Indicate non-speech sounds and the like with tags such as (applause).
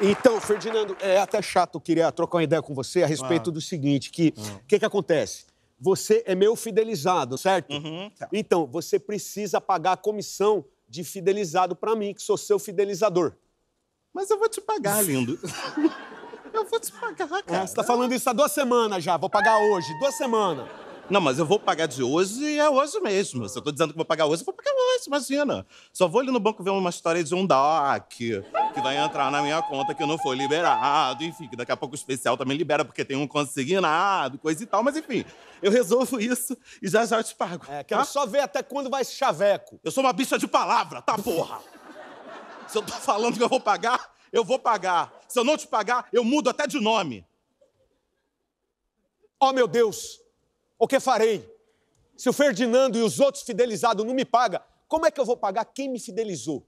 Então, Ferdinando, é até chato, eu queria trocar uma ideia com você a respeito ah. do seguinte, que ah. o ah. que, que acontece? Você é meu fidelizado, certo? Uhum, tá. Então, você precisa pagar a comissão de fidelizado para mim, que sou seu fidelizador. Mas eu vou te pagar, lindo. (laughs) eu vou te pagar, cara. É, você tá falando isso há duas semanas já, vou pagar hoje, duas semanas. Não, mas eu vou pagar de hoje e é hoje mesmo. Se eu tô dizendo que vou pagar hoje, eu vou pagar hoje, imagina. Só vou ali no banco ver uma história de um DOC que vai entrar na minha conta que não foi liberado. Enfim, que daqui a pouco o especial também libera porque tem um consignado, coisa e tal. Mas enfim, eu resolvo isso e já já eu te pago. É, quero tá? só ver até quando vai esse chaveco. Eu sou uma bicha de palavra, tá, porra? Se eu tô falando que eu vou pagar, eu vou pagar. Se eu não te pagar, eu mudo até de nome. Oh, meu Deus! O que farei? Se o Ferdinando e os outros fidelizados não me pagam, como é que eu vou pagar quem me fidelizou?